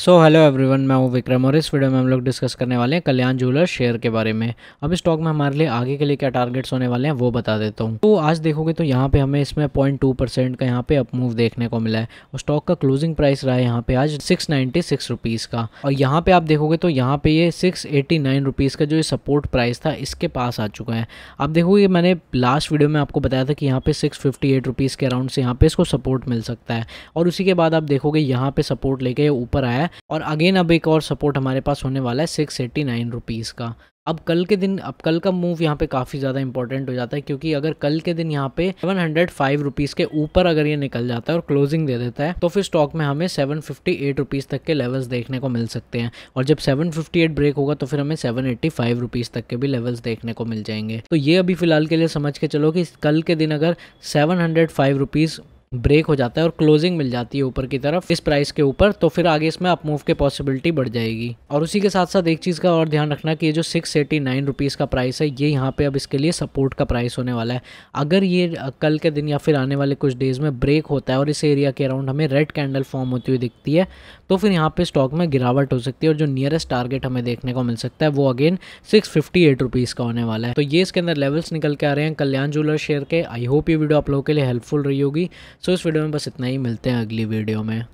so hello everyone मैं हूँ विक्रम और इस वीडियो में हम लोग डिस्कस करने वाले हैं कल्याण ज्वेलर शेयर के बारे में अब इस स्टॉक में हमारे लिए आगे के लिए क्या टारगेट्स होने वाले हैं वो बता देता हूँ तो आज देखोगे तो यहाँ पे हमें इसमें पॉइंट टू परसेंट का यहाँ पे अप मूव देखने को मिला है और स्टॉक का क्लोजिंग प्राइस रहा है यहाँ पे आज सिक्स नाइन्टी सिक्स रुपीज़ का और यहाँ पे आप देखोगे तो यहाँ पे ये सिक्स एटी नाइन रुपीज़ का जो ये सपोर्ट प्राइस था इसके पास आ चुका है आप देखोगे मैंने लास्ट वीडियो में आपको बताया था कि यहाँ पे सिक्स फिफ्टी एट रुपीज़ के अराउंड से यहाँ पे इसको सपोर्ट मिल सकता है और उसी के बाद आप देखोगे यहाँ पे सपोर्ट लेके ऊपर आया है और अगेन अब एक और सपोर्ट हमारे पास होने वाला है सिक्स एट्टी नाइन रुपीज़ का अब कल के दिन अब कल का मूव यहाँ पे काफ़ी ज़्यादा इंपॉर्टेंट हो जाता है क्योंकि अगर कल के दिन यहाँ पे सेवन हंड्रेड फाइव रुपीज़ के ऊपर अगर ये निकल जाता है और क्लोजिंग दे देता है तो फिर स्टॉक में हमें सेवन फिफ्टी एट रुपीज़ तक के लेवल्स देखने को मिल सकते हैं और जब सेवन फिफ्टी एट ब्रेक होगा तो फिर हमें सेवन एट्टी फाइव रुपीज़ तक के भी लेवल्स देखने को मिल जाएंगे तो ये अभी फिलहाल के लिए समझ के चलो कि कल के दिन अगर seven hundred five rupees break हो जाता है और क्लोजिंग मिल जाती है ऊपर की तरफ इस प्राइस के ऊपर तो फिर आगे इसमें अपमूव के पॉसिबिलिटी बढ़ जाएगी और उसी के साथ साथ एक चीज़ का और ध्यान रखना कि ये जो सिक्स एटी नाइन रुपीज़ का प्राइस है ये यहाँ पे अब इसके लिए सपोर्ट का प्राइस होने वाला है अगर ये कल के दिन या फिर आने वाले कुछ डेज़ में ब्रेक होता है और इस एरिया के अराउंड हमें रेड कैंडल फॉर्म होती हुई दिखती है तो फिर यहाँ पर स्टॉक में गिरावट हो सकती है और जो नियरेस्ट टारगेट हमें देखने को मिल सकता है वो again six fifty eight rupees का होने वाला है तो ये इसके अंदर लेवल्स निकल के आ रहे हैं कल्याण ज्वेलर शेयर के आई होप ये वीडियो आप लोगों के लिए हेल्पफुल रही होगी सो इस वीडियो में बस इतना ही मिलते हैं अगली वीडियो में